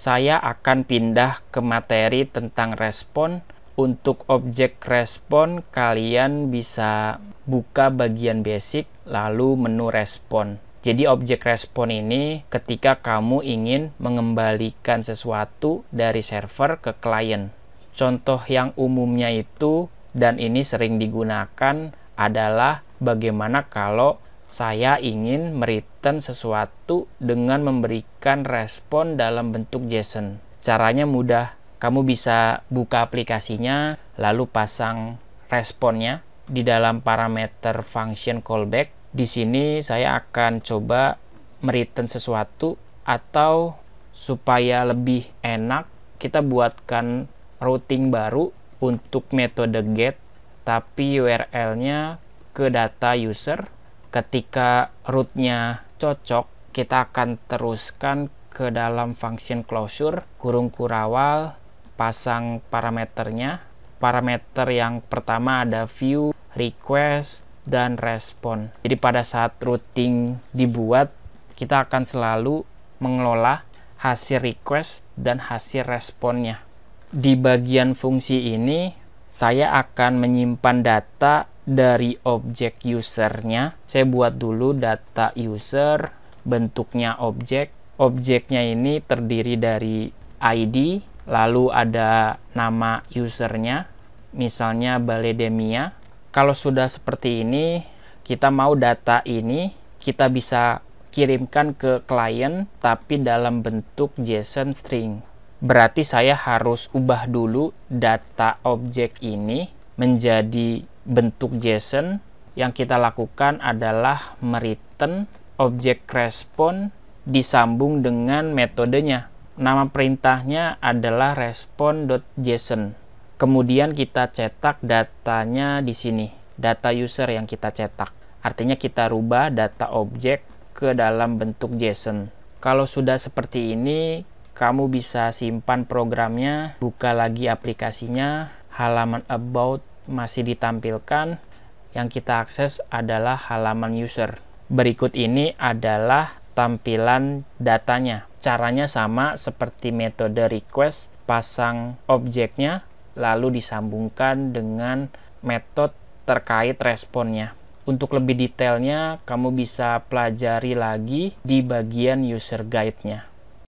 saya akan pindah ke materi tentang respon. Untuk objek respon, kalian bisa buka bagian basic, lalu menu respon. Jadi objek respon ini ketika kamu ingin mengembalikan sesuatu dari server ke klien. Contoh yang umumnya itu dan ini sering digunakan adalah bagaimana kalau saya ingin meriten sesuatu dengan memberikan respon dalam bentuk JSON. Caranya mudah, kamu bisa buka aplikasinya, lalu pasang responnya di dalam parameter function callback. Di sini saya akan coba meriten sesuatu atau supaya lebih enak kita buatkan routing baru untuk metode get tapi URL-nya ke data user ketika rootnya cocok kita akan teruskan ke dalam function closure kurung kurawal pasang parameternya parameter yang pertama ada view request dan respon jadi pada saat routing dibuat kita akan selalu mengelola hasil request dan hasil responnya di bagian fungsi ini saya akan menyimpan data dari objek usernya saya buat dulu data user bentuknya objek objeknya ini terdiri dari ID lalu ada nama usernya misalnya baledemia kalau sudah seperti ini kita mau data ini kita bisa kirimkan ke klien tapi dalam bentuk JSON string berarti saya harus ubah dulu data objek ini menjadi bentuk JSON yang kita lakukan adalah meriten objek respon disambung dengan metodenya. Nama perintahnya adalah respon.json. Kemudian kita cetak datanya di sini, data user yang kita cetak. Artinya kita rubah data objek ke dalam bentuk JSON. Kalau sudah seperti ini, kamu bisa simpan programnya, buka lagi aplikasinya, halaman about masih ditampilkan yang kita akses adalah halaman user. Berikut ini adalah tampilan datanya. Caranya sama seperti metode request, pasang objeknya, lalu disambungkan dengan metode terkait responnya. Untuk lebih detailnya, kamu bisa pelajari lagi di bagian user guide-nya.